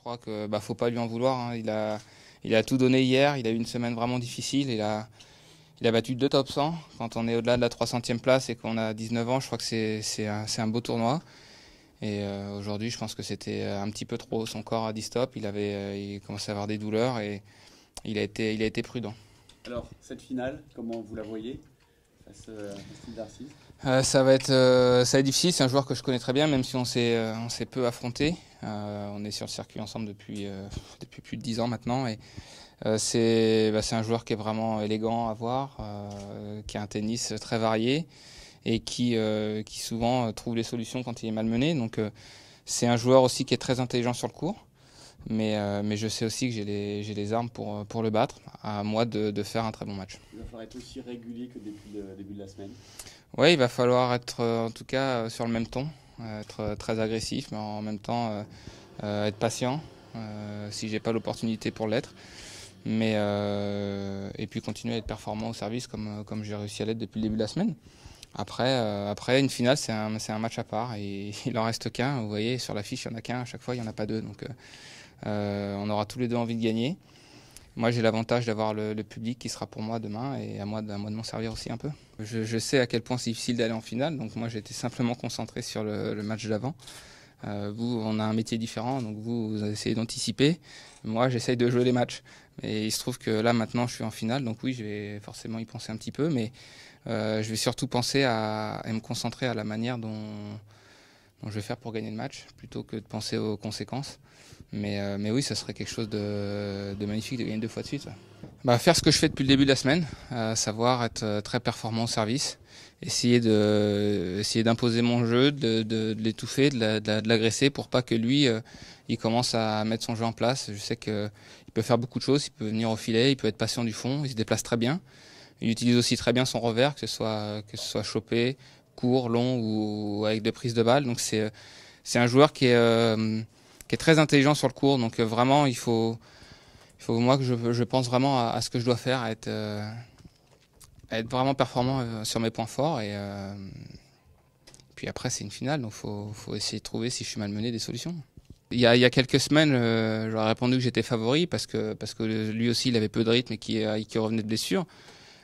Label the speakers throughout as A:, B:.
A: Je crois que bah faut pas lui en vouloir. Hein. Il a il a tout donné hier. Il a eu une semaine vraiment difficile. Il a il a battu deux top 100. Quand on est au-delà de la 300e place et qu'on a 19 ans, je crois que c'est un, beau tournoi. Et euh, aujourd'hui, je pense que c'était un petit peu trop. Son corps a dit stop. Il avait euh, il commençait à avoir des douleurs et il a été il a été prudent. Alors cette finale, comment vous la voyez euh, euh, ça, va être, euh, ça difficile. C'est un joueur que je connais très bien, même si on s'est, on s'est peu affronté. on est sur le circuit ensemble depuis, depuis plus de 10 ans maintenant. Et c'est, bah, c'est un joueur qui est vraiment élégant à voir, qui a un tennis très varié et qui, qui souvent trouve les solutions quand il est malmené. Donc, c'est un joueur aussi qui est très intelligent sur le court. Mais, euh, mais je sais aussi que j'ai les, armes pour, euh, pour le battre. À moi de, faire un très bon match. Il va falloir être aussi régulier que depuis le début de la semaine. Oui, il va falloir être euh, en tout cas sur le même ton, être très agressif, mais en même temps être patient euh, si j'ai pas l'opportunité pour l'être. Mais et puis continuer à être performant au service comme, comme j'ai réussi à l'être depuis le début de la semaine. Après, après, une finale, c'est un, match à part. Et il en reste qu'un. Vous voyez, sur l'affiche, il n'y en a qu'un. À chaque fois, il n'y en a pas deux. Donc, euh, on aura tous les deux envie de gagner. Moi, j'ai l'avantage d'avoir le, public qui sera pour moi demain et à moi, de m'en servir aussi un peu. Je, sais à quel point c'est difficile d'aller en finale, donc moi j'étais simplement concentré sur le, match d'avant. Euh, vous, on a un métier différent, donc vous, essayez d'anticiper. Moi, j'essaye de jouer les matchs. mais il se trouve que là, maintenant, je suis en finale, donc oui, je vais forcément y penser un petit peu, mais euh, je vais surtout penser à, me concentrer à la manière dont je vais faire pour gagner le match, plutôt que de penser aux conséquences. Mais, euh, mais oui, ça serait quelque chose de, de, magnifique de gagner deux fois de suite. Bah, faire ce que je fais depuis le début de la semaine, euh, savoir être euh, très performant au service, essayer de essayer d'imposer mon jeu, de, de, l'étouffer, de l'agresser la, pour pas que lui il commence à mettre son jeu en place. Je sais qu'il peut faire beaucoup de choses, il peut venir au filet, il peut être patient du fond, il se déplace très bien. Il utilise aussi très bien son revers, que ce soit que ce soit chopé, court, long ou avec des prises de balles. Donc c'est c'est un joueur qui est qui est très intelligent sur le cours. Donc euh, vraiment, il faut, il faut moi que je, je pense vraiment à, ce que je dois faire, à être, euh, être vraiment performant euh, sur mes points forts. Et puis après, c'est une finale, donc faut, faut essayer de trouver si je suis malmené des solutions. Il y, a, il y a quelques semaines, j'aurais répondu que j'étais favori parce que, parce que lui aussi, il avait peu de rythme et qui, qui revenait de blessure.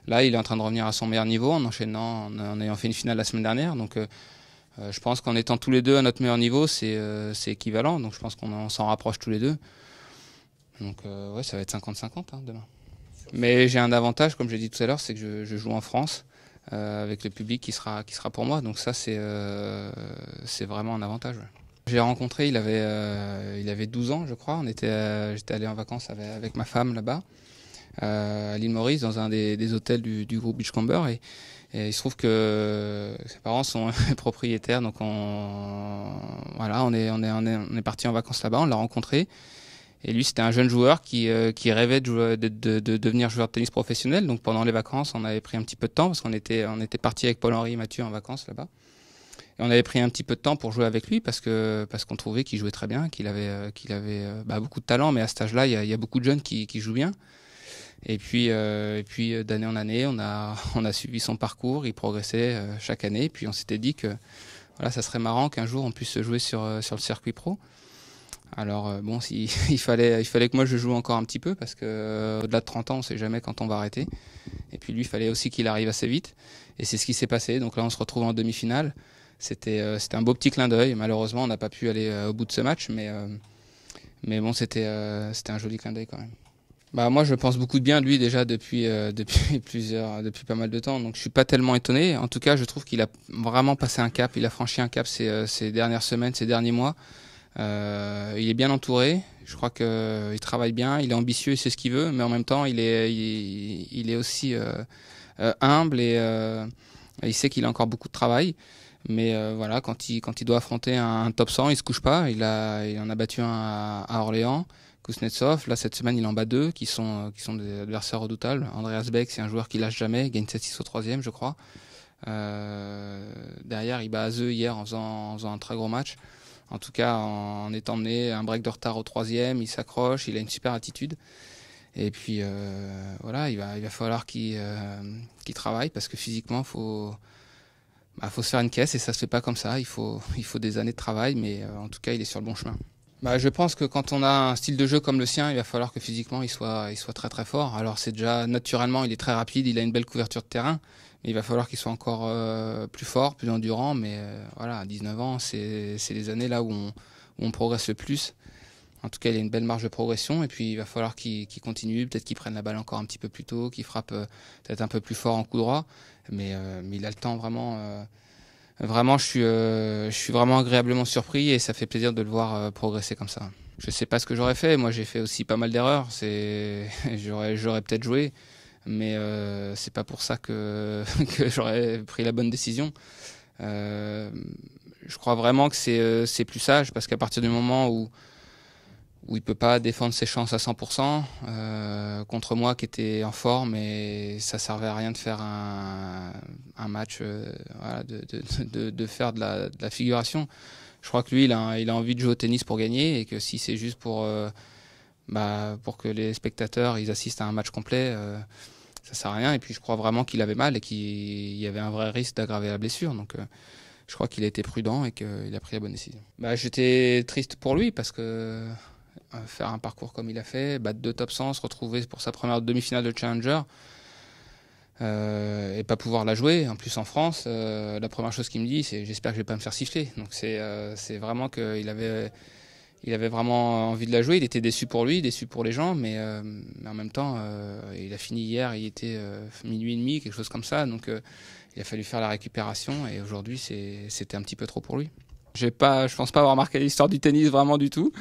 A: Là, il est en train de revenir à son meilleur niveau en enchaînant, en, en ayant fait une finale la semaine dernière. Donc euh, je pense qu'en étant tous les deux à notre meilleur niveau, c'est euh, équivalent. Donc je pense qu'on s'en rapproche tous les deux. Donc euh, ouais, ça va être 50-50 hein, demain. Mais j'ai un avantage, comme j'ai dit tout à l'heure, c'est que je, joue en France avec le public qui sera, qui sera pour moi. Donc ça, c'est vraiment un avantage. J'ai rencontré, il avait, il avait 12 ans, je crois. J'étais allé en vacances avec ma femme là-bas. Euh, à l'île Maurice dans un des, des hôtels du, du, groupe Beachcomber et, il se trouve que ses parents sont propriétaires, donc on, voilà, on est, on est, est, parti en vacances là-bas, on l'a rencontré. Et lui, c'était un jeune joueur qui, euh, qui rêvait de, de, devenir joueur de tennis professionnel. Donc pendant les vacances, on avait pris un petit peu de temps parce qu'on était, on était parti avec Paul-Henri et Mathieu en vacances là-bas. Et on avait pris un petit peu de temps pour jouer avec lui parce que parce qu'on trouvait qu'il jouait très bien, qu'il avait, euh, qu'il avait bah, beaucoup de talent. Mais à cet âge-là, il y, y, a beaucoup de jeunes qui, qui jouent bien. Et puis, euh, puis euh, d'année en année, on a, on a suivi son parcours, il progressait euh, chaque année. Et puis on s'était dit que voilà, ça serait marrant qu'un jour on puisse se jouer sur, sur le circuit pro. Alors bon, il, fallait, il fallait que moi je joue encore un petit peu parce que au-delà de 30 ans, on ne sait jamais quand on va arrêter. Et puis lui, il fallait aussi qu'il arrive assez vite. Et c'est ce qui s'est passé. Donc là, on se retrouve en demi-finale. C'était un beau petit clin d'œil. Malheureusement, on n'a pas pu aller au bout de ce match, mais, mais bon, c'était un joli clin d'œil quand même. Bah, moi je pense beaucoup de bien de lui déjà depuis euh, depuis plusieurs depuis pas mal de temps donc je suis pas tellement étonné en tout cas je trouve qu'il a vraiment passé un cap il a franchi un cap ces, euh, ces dernières semaines ces derniers mois euh, il est bien entouré je crois qu'il travaille bien il est ambitieux il sait ce qu'il veut mais en même temps il est il, est aussi humble et il sait qu'il a encore beaucoup de travail mais voilà, quand il, quand il doit affronter un, top 100, il se couche pas. Il, a, en a battu un à Orléans. Kuznetsov. Là, cette semaine, il en bat deux, qui sont, euh, qui sont des adversaires redoutables. Andreas Beck, c'est un joueur qui lâche jamais, gagne 7-6 au troisième, je crois. Euh, derrière, il bat Aze hier en faisant, en un très gros match. En tout cas, en, étant mené un break de retard au troisième, il s'accroche, il a une super attitude. Et puis euh, voilà, il va, il va falloir qu'il travaille parce que physiquement, faut, bah, faut se faire une caisse et ça se fait pas comme ça. Il faut, il faut des années de travail, mais en tout cas, il est sur le bon chemin. Bah, je pense que quand on a un style de jeu comme le sien, il va falloir que physiquement il soit, il soit très très fort. Alors c'est déjà naturellement, il est très rapide, il a une belle couverture de terrain, mais il va falloir qu'il soit encore euh, plus fort, plus endurant. Mais euh, voilà, 19 ans, c'est les années là où on, progresse le plus. En tout cas, il a une belle marge de progression et puis il va falloir qu'il continue, peut-être qu'il prenne la balle encore un petit peu plus tôt, qu'il frappe euh, peut-être un peu plus fort en coup droit, mais il a le temps vraiment Vraiment, je suis, euh, je suis vraiment agréablement surpris et ça fait plaisir de le voir euh, progresser comme ça. Je sais pas ce que j'aurais fait. Moi, j'ai fait aussi pas mal d'erreurs. C'est, j'aurais, j'aurais peut-être joué, mais euh, c'est pas pour ça que, que j'aurais pris la bonne décision. Euh, je crois vraiment que c'est, euh, c'est plus sage parce qu'à partir du moment où où il peut pas défendre ses chances à 100% euh, contre moi qui était en forme et ça servait à rien de faire un, match euh, de, faire la, de la, figuration. Je crois que lui il a, il a envie de jouer au tennis pour gagner et que si c'est juste pour euh, bah, pour que les spectateurs ils assistent à un match complet ça sert à rien et puis je crois vraiment qu'il avait mal et qu'il y avait un vrai risque d'aggraver la blessure donc je crois qu'il a été prudent et qu'il a pris la bonne décision. Bah, j'étais triste pour lui parce que euh, faire un parcours comme il a fait, battre deux top 100, se retrouver pour sa première demi-finale de Challenger euh, et pas pouvoir la jouer. En plus, en France, euh, la première chose qu'il me dit, c'est j'espère que je vais pas me faire siffler. Donc euh, c'est vraiment qu'il avait, il avait vraiment envie de la jouer. Il était déçu pour lui, déçu pour les gens, mais en même temps, il a fini hier, il était minuit et demi, quelque chose comme ça. Donc il a fallu faire la récupération et aujourd'hui, c'était un petit peu trop pour lui. J'ai pas, je pense pas avoir marqué l'histoire du tennis vraiment du tout.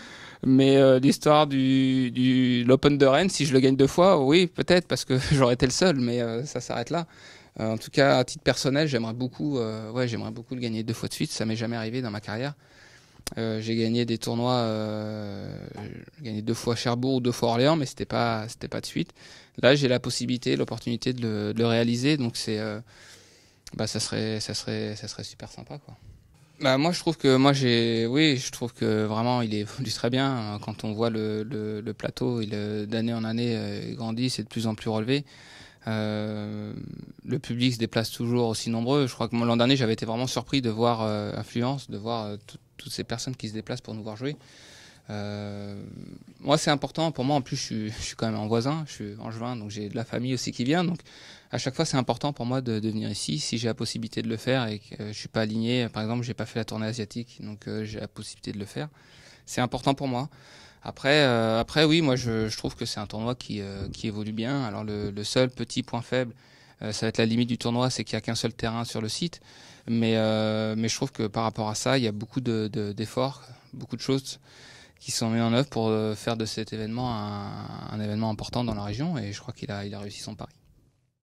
A: Mais euh, l'histoire du, l'Open de Rennes, si je le gagne deux fois, oui, peut-être, parce que j'aurais été le seul, mais euh, ça s'arrête là. Euh, en tout cas, à titre personnel, j'aimerais beaucoup, ouais, j'aimerais beaucoup le gagner deux fois de suite. Ça m'est jamais arrivé dans ma carrière. j'ai gagné des tournois, j'ai gagné deux fois Cherbourg ou deux fois Orléans, mais c'était pas, c'était pas de suite. Là, j'ai la possibilité, l'opportunité de, de, le réaliser, donc c'est, bah, ça serait, ça serait, ça serait super sympa, quoi. Bah moi je trouve que moi j'ai oui je trouve que vraiment il est très bien quand on voit le, le, le plateau il euh, d'année en année il euh, grandit c'est de plus en plus relevé euh, le public se déplace toujours aussi nombreux je crois que l'an dernier j'avais été vraiment surpris de voir euh, influence de voir toutes ces personnes qui se déplacent pour nous voir jouer euh, moi, c'est important. Pour moi, en plus, je suis, quand même en voisin. Je suis angevin, donc j'ai de la famille aussi qui vient. Donc, à chaque fois, c'est important pour moi de, venir ici. Si j'ai la possibilité de le faire et que je suis pas aligné, par exemple, j'ai pas fait la tournée asiatique, donc euh, j'ai la possibilité de le faire. C'est important pour moi. Après, euh, après, oui, moi, je, trouve que c'est un tournoi qui, qui évolue bien. Alors, le, seul petit point faible, ça va être la limite du tournoi, c'est qu'il n'y a qu'un seul terrain sur le site. Mais, mais je trouve que par rapport à ça, il y a beaucoup d'efforts, de, beaucoup de choses qui sont mis en œuvre pour euh, faire de cet événement un, événement important dans la région. Et je crois qu'il a, il a réussi son pari.